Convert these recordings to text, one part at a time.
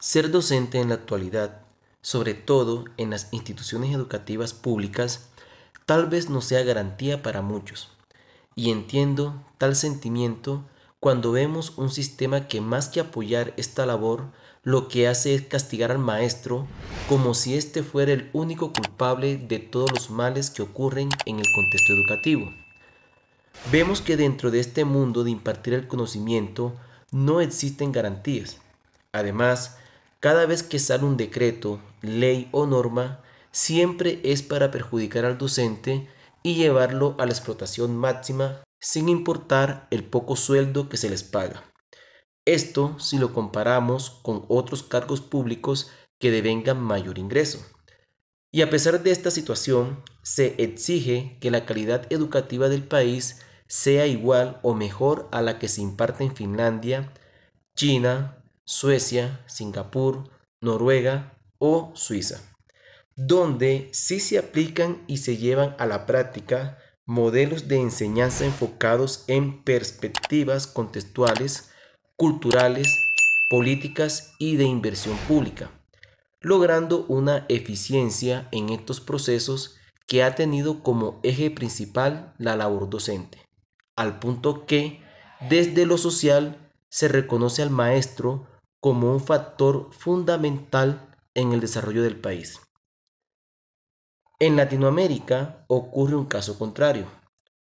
Ser docente en la actualidad, sobre todo en las instituciones educativas públicas, tal vez no sea garantía para muchos. Y entiendo tal sentimiento cuando vemos un sistema que más que apoyar esta labor, lo que hace es castigar al maestro como si éste fuera el único culpable de todos los males que ocurren en el contexto educativo. Vemos que dentro de este mundo de impartir el conocimiento no existen garantías. Además, cada vez que sale un decreto, ley o norma, siempre es para perjudicar al docente y llevarlo a la explotación máxima sin importar el poco sueldo que se les paga. Esto si lo comparamos con otros cargos públicos que devengan mayor ingreso. Y a pesar de esta situación, se exige que la calidad educativa del país sea igual o mejor a la que se imparte en Finlandia, China, Suecia, Singapur, Noruega o Suiza, donde sí se aplican y se llevan a la práctica modelos de enseñanza enfocados en perspectivas contextuales, culturales, políticas y de inversión pública, logrando una eficiencia en estos procesos que ha tenido como eje principal la labor docente, al punto que desde lo social se reconoce al maestro como un factor fundamental en el desarrollo del país. En Latinoamérica ocurre un caso contrario,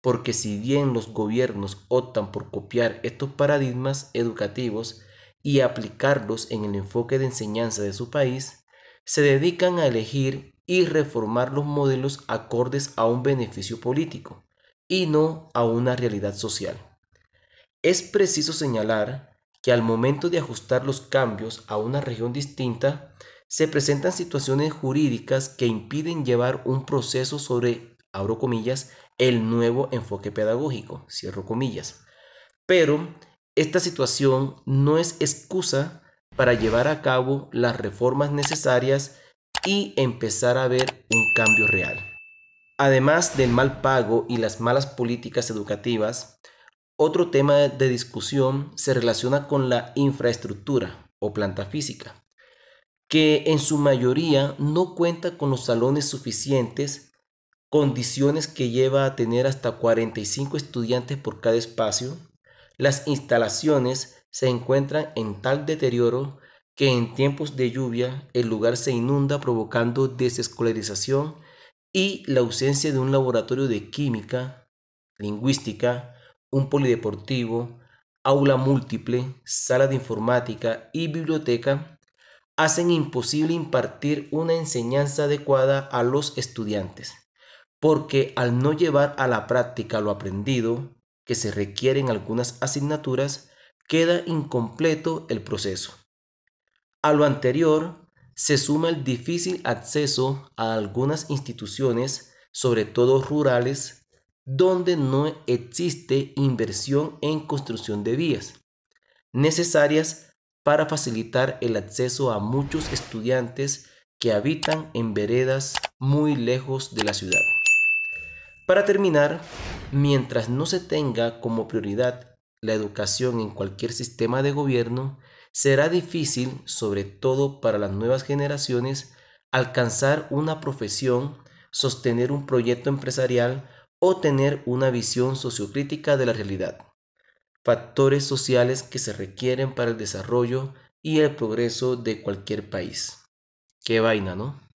porque si bien los gobiernos optan por copiar estos paradigmas educativos y aplicarlos en el enfoque de enseñanza de su país, se dedican a elegir y reformar los modelos acordes a un beneficio político y no a una realidad social. Es preciso señalar que al momento de ajustar los cambios a una región distinta, se presentan situaciones jurídicas que impiden llevar un proceso sobre, abro comillas, el nuevo enfoque pedagógico, cierro comillas. Pero esta situación no es excusa para llevar a cabo las reformas necesarias y empezar a ver un cambio real. Además del mal pago y las malas políticas educativas, otro tema de discusión se relaciona con la infraestructura o planta física, que en su mayoría no cuenta con los salones suficientes, condiciones que lleva a tener hasta 45 estudiantes por cada espacio, las instalaciones se encuentran en tal deterioro que en tiempos de lluvia el lugar se inunda provocando desescolarización y la ausencia de un laboratorio de química, lingüística, un polideportivo, aula múltiple, sala de informática y biblioteca hacen imposible impartir una enseñanza adecuada a los estudiantes, porque al no llevar a la práctica lo aprendido, que se requieren algunas asignaturas, queda incompleto el proceso. A lo anterior se suma el difícil acceso a algunas instituciones, sobre todo rurales, donde no existe inversión en construcción de vías necesarias para facilitar el acceso a muchos estudiantes que habitan en veredas muy lejos de la ciudad. Para terminar, mientras no se tenga como prioridad la educación en cualquier sistema de gobierno, será difícil, sobre todo para las nuevas generaciones, alcanzar una profesión, sostener un proyecto empresarial o tener una visión sociocrítica de la realidad, factores sociales que se requieren para el desarrollo y el progreso de cualquier país. Qué vaina, ¿no?